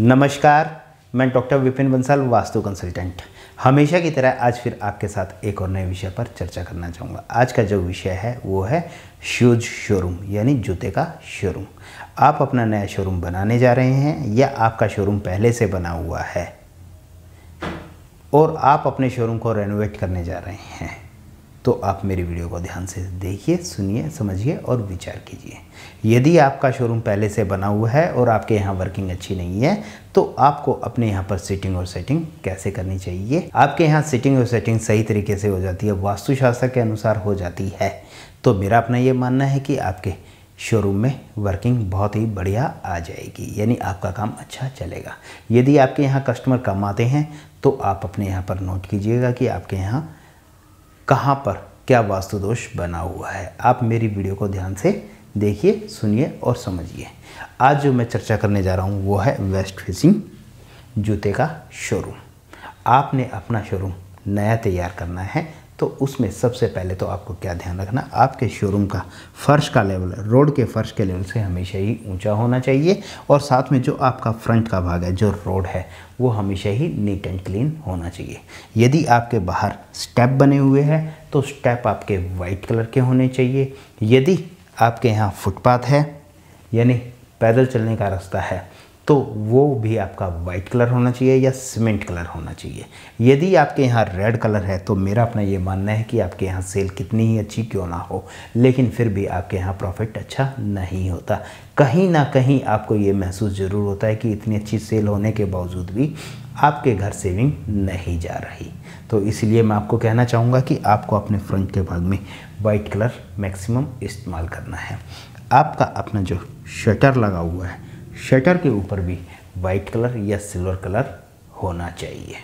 नमस्कार मैं doctor Vipin Bansal vastu consultant हमेशा की तरह आज फिर आपके साथ एक और नए विषय पर चर्चा करना चाहूँगा आज का जो विषय है वो है शूज शोरूम यानी जूते का शोरूम आप अपना नया शोरूम बनाने जा रहे हैं या आपका शोरूम पहले से बना हुआ है और आप अपने शोरूम को रेनोवेट करने जा रहे हैं तो आप मेरी वीडियो को ध्यान से देखिए सुनिए समझिए और विचार कीजिए यदि आपका शोरूम पहले से बना हुआ है और आपके यहाँ वर्किंग अच्छी नहीं है तो आपको अपने यहाँ पर सीटिंग और सेटिंग कैसे करनी चाहिए आपके यहाँ सीटिंग और सेटिंग सही तरीके से हो जाती है वास्तुशास्त्र के अनुसार हो जाती है तो मेरा अपना ये मानना है कि आपके शोरूम में वर्किंग बहुत ही बढ़िया आ जाएगी यानी आपका काम अच्छा चलेगा यदि आपके यहाँ कस्टमर कम आते हैं तो आप अपने यहाँ पर नोट कीजिएगा कि आपके यहाँ कहाँ पर क्या वास्तु दोष बना हुआ है आप मेरी वीडियो को ध्यान से देखिए सुनिए और समझिए आज जो मैं चर्चा करने जा रहा हूँ वो है वेस्ट फेसिंग जूते का शोरूम आपने अपना शोरूम नया तैयार करना है तो उसमें सबसे पहले तो आपको क्या ध्यान रखना आपके शोरूम का फ़र्श का लेवल रोड के फ़र्श के लेवल से हमेशा ही ऊंचा होना चाहिए और साथ में जो आपका फ्रंट का भाग है जो रोड है वो हमेशा ही नीट एंड क्लीन होना चाहिए यदि आपके बाहर स्टेप बने हुए हैं तो स्टेप आपके वाइट कलर के होने चाहिए यदि आपके यहाँ फुटपाथ है यानी पैदल चलने का रास्ता है तो वो भी आपका वाइट कलर होना चाहिए या सीमेंट कलर होना चाहिए यदि आपके यहाँ रेड कलर है तो मेरा अपना ये मानना है कि आपके यहाँ सेल कितनी ही अच्छी क्यों ना हो लेकिन फिर भी आपके यहाँ प्रॉफिट अच्छा नहीं होता कहीं ना कहीं आपको ये महसूस ज़रूर होता है कि इतनी अच्छी सेल होने के बावजूद भी आपके घर सेविंग नहीं जा रही तो इसलिए मैं आपको कहना चाहूँगा कि आपको अपने फ्रंट के भाग में वाइट कलर मैक्सिमम इस्तेमाल करना है आपका अपना जो शटर लगा हुआ है शटर के ऊपर भी वाइट कलर या सिल्वर कलर होना चाहिए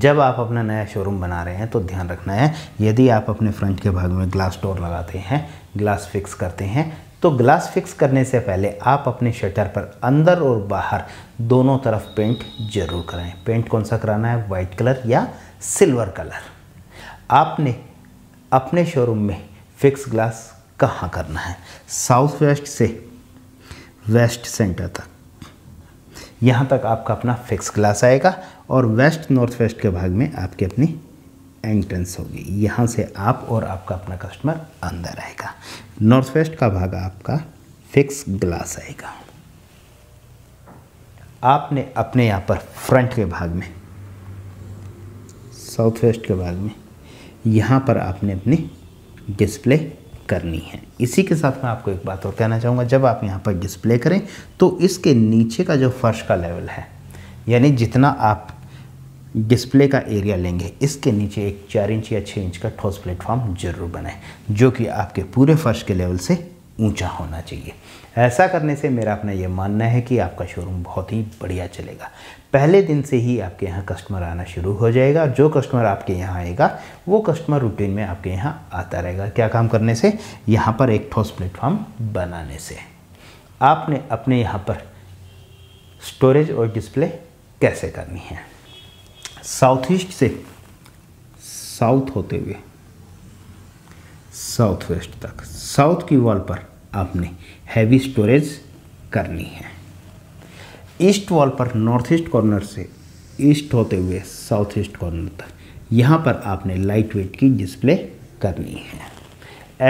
जब आप अपना नया शोरूम बना रहे हैं तो ध्यान रखना है यदि आप अपने फ्रंट के भाग में ग्लास डोर लगाते हैं ग्लास फिक्स करते हैं तो ग्लास फिक्स करने से पहले आप अपने शटर पर अंदर और बाहर दोनों तरफ पेंट जरूर कराएं पेंट कौन सा कराना है वाइट कलर या सिल्वर कलर आपने अपने शोरूम में फिक्स ग्लास कहाँ करना है साउथ वेस्ट से वेस्ट सेंटर तक यहाँ तक आपका अपना फिक्स क्लास आएगा और वेस्ट नॉर्थ वेस्ट के भाग में आपकी अपनी एंट्रेंस होगी यहाँ से आप और आपका अपना कस्टमर अंदर आएगा नॉर्थ वेस्ट का भाग आपका फिक्स ग्लास आएगा आपने अपने यहाँ पर फ्रंट के भाग में साउथ वेस्ट के भाग में यहाँ पर आपने अपनी डिस्प्ले करनी है इसी के साथ मैं आपको एक बात और कहना चाहूँगा जब आप यहाँ पर डिस्प्ले करें तो इसके नीचे का जो फर्श का लेवल है यानी जितना आप डिस्प्ले का एरिया लेंगे इसके नीचे एक चार इंच या छः इंच का ठोस प्लेटफॉर्म जरूर बनाएं जो कि आपके पूरे फर्श के लेवल से ऊंचा होना चाहिए ऐसा करने से मेरा अपना ये मानना है कि आपका शोरूम बहुत ही बढ़िया चलेगा पहले दिन से ही आपके यहाँ कस्टमर आना शुरू हो जाएगा और जो कस्टमर आपके यहाँ आएगा वो कस्टमर रूटीन में आपके यहाँ आता रहेगा क्या काम करने से यहाँ पर एक ठोस प्लेटफॉर्म बनाने से आपने अपने यहाँ पर स्टोरेज और डिस्प्ले कैसे करनी है साउथ ईस्ट से साउथ होते हुए साउथ वेस्ट तक साउथ की वॉल पर आपने हैवी स्टोरेज करनी है ईस्ट वॉल पर नॉर्थ ईस्ट कॉर्नर से ईस्ट होते हुए साउथ ईस्ट कॉर्नर तक यहाँ पर आपने लाइट वेट की डिस्प्ले करनी है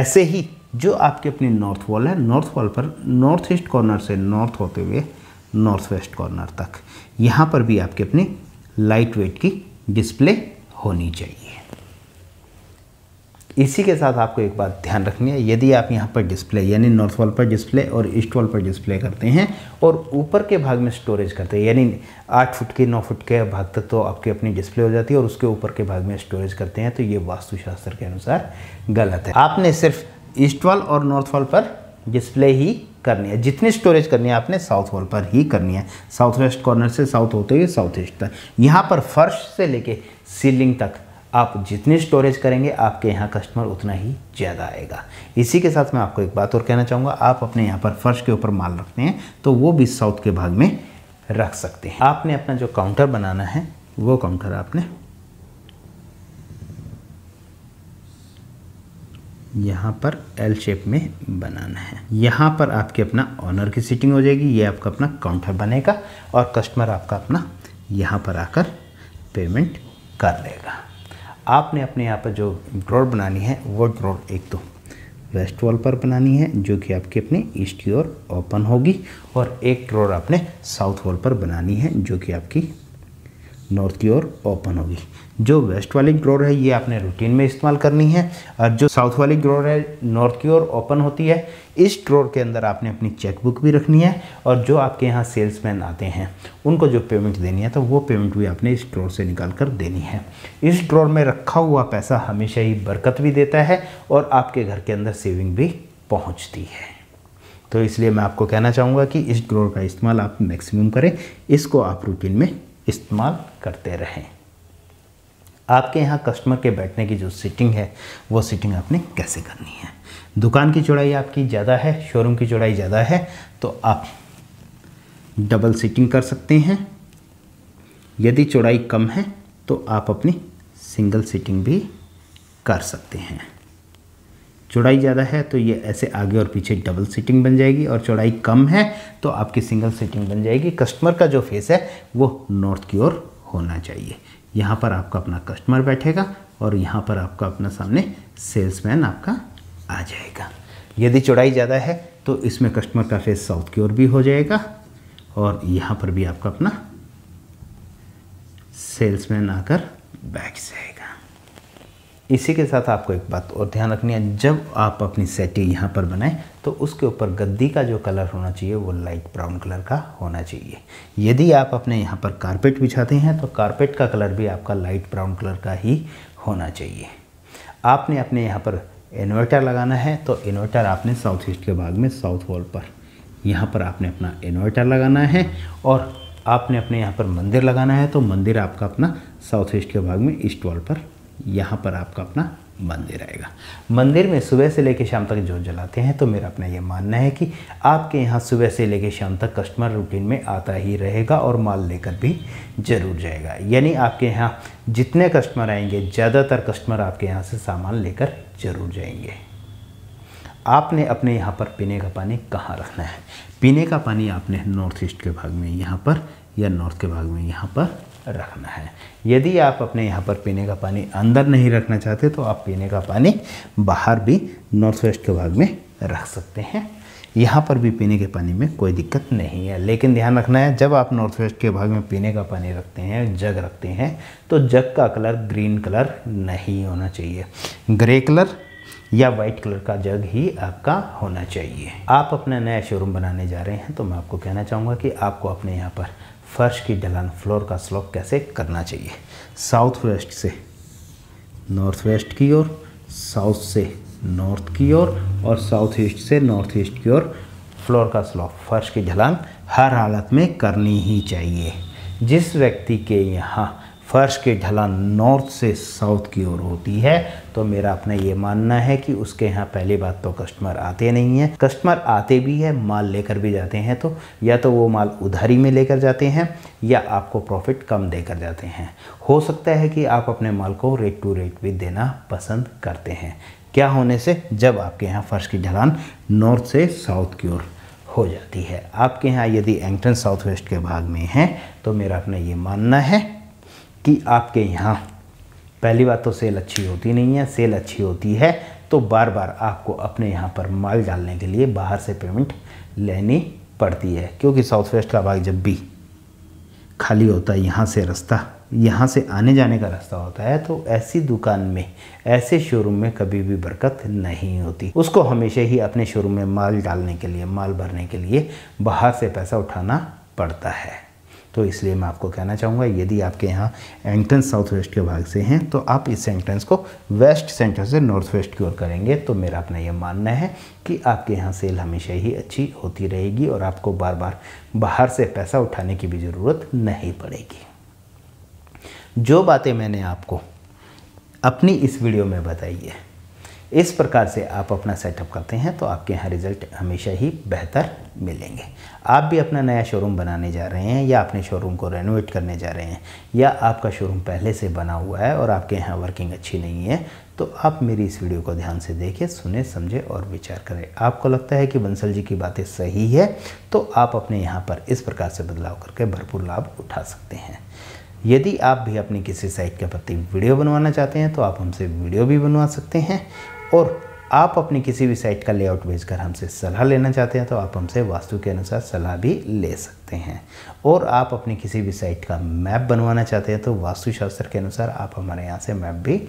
ऐसे ही जो आपके अपने नॉर्थ वॉल है नॉर्थ वॉल पर नॉर्थ ईस्ट कॉर्नर से नॉर्थ होते हुए नॉर्थ वेस्ट कॉर्नर तक यहाँ पर भी आपके अपने लाइट वेट की डिस्प्ले होनी चाहिए इसी के साथ आपको एक बात ध्यान रखनी है यदि आप यहाँ पर डिस्प्ले यानी नॉर्थ वॉल पर डिस्प्ले और ईस्ट वॉल पर डिस्प्ले करते हैं और ऊपर के भाग में स्टोरेज करते हैं यानी आठ फुट के नौ फुट के भाग तक तो आपकी अपनी डिस्प्ले हो जाती है और उसके ऊपर के भाग में स्टोरेज करते हैं तो ये वास्तुशास्त्र के अनुसार गलत है आपने सिर्फ ईस्ट वॉल और नॉर्थ वॉल पर डिस्प्ले ही करनी है जितनी स्टोरेज करनी है आपने साउथ वॉल पर ही करनी है साउथ वेस्ट कॉर्नर से साउथ होते हुए साउथ ईस्ट तक यहाँ पर फर्श से लेके सीलिंग तक आप जितनी स्टोरेज करेंगे आपके यहाँ कस्टमर उतना ही ज़्यादा आएगा इसी के साथ मैं आपको एक बात और कहना चाहूँगा आप अपने यहाँ पर फर्श के ऊपर माल रखते हैं तो वो भी साउथ के भाग में रख सकते हैं आपने अपना जो काउंटर बनाना है वो काउंटर आपने यहाँ पर एल शेप में बनाना है यहाँ पर आपके अपना ऑनर की सीटिंग हो जाएगी ये आपका अपना काउंटर बनेगा और कस्टमर आपका अपना यहाँ पर आकर पेमेंट कर लेगा आपने अपने यहाँ पर जो ड्रॉर बनानी है वो ड्रॉर एक तो वेस्ट वॉल पर बनानी है जो कि आपकी अपनी ईस्ट की ओर ओपन होगी और एक ड्रॉर आपने साउथ वॉल पर बनानी है जो कि आपकी नॉर्थ की ओर ओपन होगी जो वेस्ट वाली ग्रोर है ये आपने रूटीन में इस्तेमाल करनी है और जो साउथ वाली ग्रोर है नॉर्थ की ओर ओपन होती है इस ड्रोर के अंदर आपने अपनी चेकबुक भी रखनी है और जो आपके यहाँ सेल्समैन आते हैं उनको जो पेमेंट देनी है तो वो पेमेंट भी आपने इस ड्रोर से निकाल कर देनी है इस ड्रोर में रखा हुआ पैसा हमेशा ही बरकत भी देता है और आपके घर के अंदर सेविंग भी पहुँचती है तो इसलिए मैं आपको कहना चाहूँगा कि इस ड्रोर का इस्तेमाल आप मैक्सिमम करें इसको आप रूटीन में इस्तेमाल करते रहें आपके यहाँ कस्टमर के बैठने की जो सीटिंग है वो सीटिंग आपने कैसे करनी है दुकान की चौड़ाई आपकी ज़्यादा है शोरूम की चौड़ाई ज़्यादा है तो आप डबल सीटिंग कर सकते हैं यदि चौड़ाई कम है तो आप अपनी सिंगल सीटिंग भी कर सकते हैं चौड़ाई ज़्यादा है तो ये ऐसे आगे और पीछे डबल सीटिंग बन जाएगी और चौड़ाई कम है तो आपकी सिंगल सीटिंग बन जाएगी कस्टमर का जो फेस है वो नॉर्थ की ओर होना चाहिए यहाँ पर आपका अपना कस्टमर बैठेगा और यहाँ पर आपका अपना सामने सेल्समैन आपका आ जाएगा यदि चौड़ाई ज़्यादा है तो इसमें कस्टमर का फेस साउथ की ओर भी हो जाएगा और यहाँ पर भी आपका अपना सेल्समैन आकर बैठ जाएगा इसी के साथ आपको एक बात और ध्यान रखनी है जब आप अपनी सेटी यहाँ पर बनाएं तो उसके ऊपर गद्दी का जो कलर होना चाहिए वो लाइट ब्राउन कलर का होना चाहिए यदि आप अपने यहाँ पर कारपेट बिछाते हैं तो कारपेट का कलर भी आपका लाइट ब्राउन कलर का ही होना चाहिए आपने अपने यहाँ पर इन्वर्टर लगाना है तो इन्वर्टर आपने साउथ ईस्ट के भाग में साउथ वॉल पर यहाँ पर आपने अपना इन्वर्टर लगाना है और आपने अपने यहाँ पर मंदिर लगाना है तो मंदिर आपका अपना साउथ ईस्ट के भाग में ईस्ट वॉल पर यहाँ पर आपका अपना मंदिर आएगा मंदिर में सुबह से लेकर शाम तक जो जलाते हैं तो मेरा अपना ये मानना है कि आपके यहाँ सुबह से लेकर शाम तक कस्टमर रूटीन में आता ही रहेगा और माल लेकर भी ज़रूर जाएगा यानी आपके यहाँ जितने कस्टमर आएंगे ज़्यादातर कस्टमर आपके यहाँ से सामान लेकर ज़रूर जाएंगे आपने अपने यहाँ पर पीने का पानी कहाँ रखना है पीने का पानी आपने नॉर्थ ईस्ट के भाग में यहाँ पर या नॉर्थ के भाग में यहाँ पर रखना है यदि आप अपने यहाँ पर पीने का पानी अंदर नहीं रखना चाहते तो आप पीने का पानी बाहर भी नॉर्थ वेस्ट के भाग में रख सकते हैं यहाँ पर भी पीने के पानी में कोई दिक्कत नहीं है लेकिन ध्यान रखना है जब आप नॉर्थ वेस्ट के भाग में पीने का पानी रखते हैं जग रखते हैं तो जग का कलर ग्रीन कलर नहीं होना चाहिए ग्रे कलर या वाइट कलर का जग ही आपका होना चाहिए आप अपना नया शोरूम बनाने जा रहे हैं तो मैं आपको कहना चाहूँगा कि आपको अपने यहाँ पर फर्श की ढलान फ्लोर का स्लोप कैसे करना चाहिए साउथ वेस्ट से नॉर्थ वेस्ट की ओर साउथ से नॉर्थ की ओर और, साउथ ईस्ट से नॉर्थ ईस्ट की ओर फ्लोर का स्लोप फर्श की ढलान हर हालत में करनी ही चाहिए जिस व्यक्ति के यहाँ फर्श की ढलान नॉर्थ से साउथ की ओर होती है तो मेरा अपना ये मानना है कि उसके यहाँ पहली बात तो कस्टमर आते नहीं हैं कस्टमर आते भी है माल लेकर भी जाते हैं तो या तो वो माल उधारी में लेकर जाते हैं या आपको प्रॉफिट कम देकर जाते हैं हो सकता है कि आप अपने माल को रेट टू रेट भी देना पसंद करते हैं क्या होने से जब आपके यहाँ फर्श की ढलान नॉर्थ से साउथ की ओर हो जाती है आपके यहाँ यदि एंगटन साउथ वेस्ट के भाग में हैं तो मेरा अपना ये मानना है कि आपके यहाँ पहली बात तो सेल अच्छी होती नहीं है सेल अच्छी होती है तो बार बार आपको अपने यहाँ पर माल डालने के लिए बाहर से पेमेंट लेनी पड़ती है क्योंकि साउथ वेस्ट का भाग जब भी खाली होता है यहाँ से रास्ता यहाँ से आने जाने का रास्ता होता है तो ऐसी दुकान में ऐसे शोरूम में कभी भी बरकत नहीं होती उसको हमेशा ही अपने शोरूम में माल डालने के लिए माल भरने के लिए बाहर से पैसा उठाना पड़ता है तो इसलिए मैं आपको कहना चाहूँगा यदि आपके यहाँ एंट्रेंस साउथ वेस्ट के भाग से हैं तो आप इस एंट्रेंस को वेस्ट सेंटर से नॉर्थ वेस्ट की ओर करेंगे तो मेरा अपना ये मानना है कि आपके यहाँ सेल हमेशा ही अच्छी होती रहेगी और आपको बार बार बाहर से पैसा उठाने की भी ज़रूरत नहीं पड़ेगी जो बातें मैंने आपको अपनी इस वीडियो में बताई है इस प्रकार से आप अपना सेटअप करते हैं तो आपके यहाँ रिज़ल्ट हमेशा ही बेहतर मिलेंगे आप भी अपना नया शोरूम बनाने जा रहे हैं या अपने शोरूम को रेनोवेट करने जा रहे हैं या आपका शोरूम पहले से बना हुआ है और आपके यहाँ वर्किंग अच्छी नहीं है तो आप मेरी इस वीडियो को ध्यान से देखें सुने समझे और विचार करें आपको लगता है कि बंसल जी की बातें सही है तो आप अपने यहाँ पर इस प्रकार से बदलाव करके भरपूर लाभ उठा सकते हैं यदि आप भी अपनी किसी साइट के प्रति वीडियो बनवाना चाहते हैं तो आप हमसे वीडियो भी बनवा सकते हैं और आप अपनी किसी भी साइट का लेआउट भेजकर हमसे सलाह लेना चाहते हैं तो आप हमसे वास्तु के अनुसार सलाह भी ले सकते हैं और आप अपनी किसी भी साइट का मैप बनवाना चाहते हैं तो वास्तुशास्त्र के अनुसार आप हमारे यहाँ से मैप भी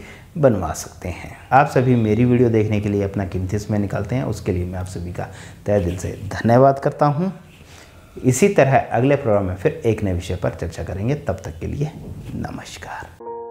बनवा सकते हैं आप सभी मेरी वीडियो देखने के लिए अपना कीमती समय निकालते हैं उसके लिए मैं आप सभी का तय दिल से धन्यवाद करता हूँ इसी तरह अगले प्रोग्राम में फिर एक नए विषय पर चर्चा करेंगे तब तक के लिए नमस्कार